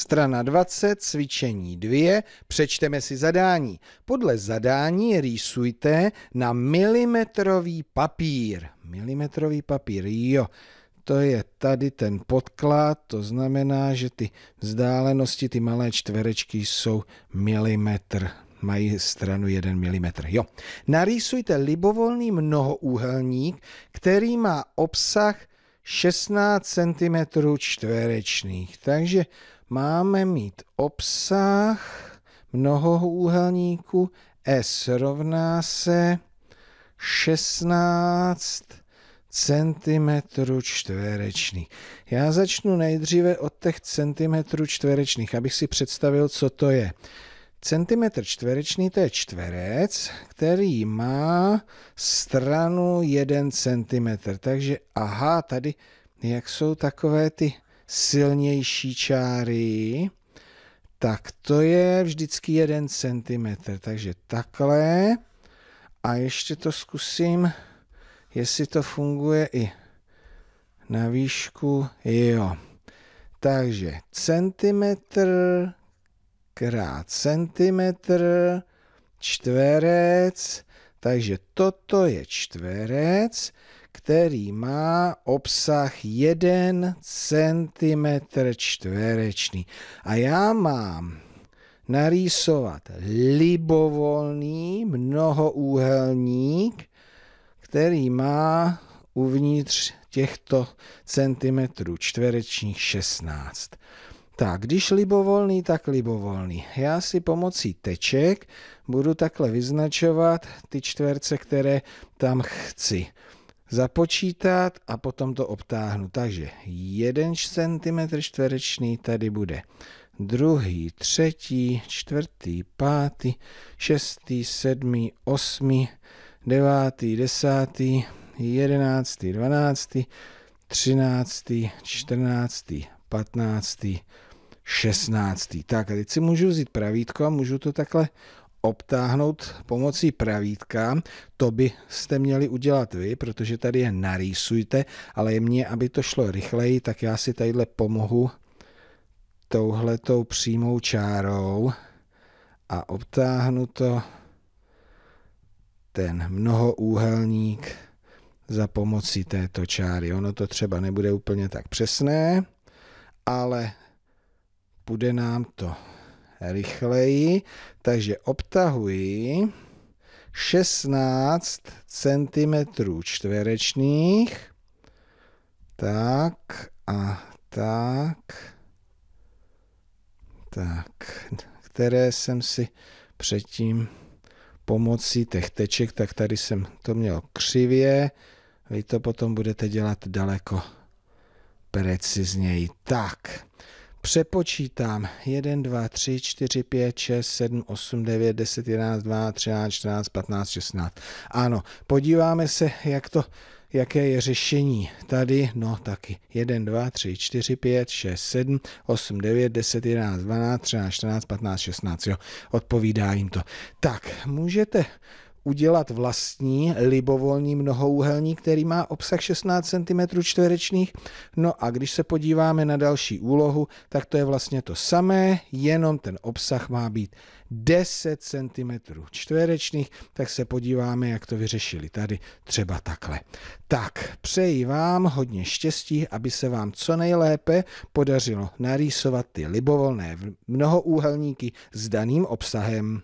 Strana 20, cvičení 2, přečteme si zadání. Podle zadání rýsujte na milimetrový papír. Milimetrový papír, jo. To je tady ten podklad, to znamená, že ty vzdálenosti, ty malé čtverečky jsou milimetr mají stranu 1 mm. Jo. Narýsujte libovolný mnohoúhelník, který má obsah 16 cm čtverečných. Takže máme mít obsah mnohoúhelníku S rovná se 16 cm čtverečných. Já začnu nejdříve od těch centimetrů čtverečných, abych si představil, co to je. Centimetr čtvereční to je čtverec, který má stranu 1 centimetr. Takže aha, tady jak jsou takové ty silnější čáry, tak to je vždycky jeden centimetr. Takže takhle. A ještě to zkusím, jestli to funguje i na výšku. Jo. Takže centimetr krát centimetr, čtverec, takže toto je čtverec který má obsah 1 cm čtvereční. A já mám narýsovat libovolný mnohoúhelník, který má uvnitř těchto centimetrů čtverečních 16. Tak, když libovolný, tak libovolný. Já si pomocí teček budu takhle vyznačovat ty čtverce, které tam chci započítat a potom to obtáhnu. Takže 1 cm čtvereční tady bude druhý, třetí, čtvrtý, pátý, šestý, sedmý, osmý, devátý, desátý, jedenáctý, dvanáctý, třináctý, čtrnáctý, patnáctý, šestnáctý. Tak a teď si můžu vzít pravítko a můžu to takhle obtáhnout pomocí pravítka. To byste měli udělat vy, protože tady je narýsujte, ale mně, aby to šlo rychleji, tak já si tadyhle pomohu touhletou přímou čárou a obtáhnu to ten mnohoúhelník za pomocí této čáry. Ono to třeba nebude úplně tak přesné, ale bude nám to rychleji, takže obtahuji 16 cm čtverečných. Tak a tak. Tak, které jsem si předtím pomocí těch teček, tak tady jsem to měl křivě. Vy to potom budete dělat daleko precizněji. Tak přepočítám 1, 2, 3, 4, 5, 6, 7, 8, 9, 10, 11, 12, 13, 14, 15, 16. Ano, podíváme se, jak to, jaké je řešení. Tady, no taky, 1, 2, 3, 4, 5, 6, 7, 8, 9, 10, 11, 12, 13, 14, 15, 16, jo, odpovídá jim to. Tak, můžete udělat vlastní libovolný mnohouhelník, který má obsah 16 cm čtverečných. No a když se podíváme na další úlohu, tak to je vlastně to samé, jenom ten obsah má být 10 cm čtverečných, tak se podíváme, jak to vyřešili tady, třeba takhle. Tak, přeji vám hodně štěstí, aby se vám co nejlépe podařilo narýsovat ty libovolné mnohouhelníky s daným obsahem.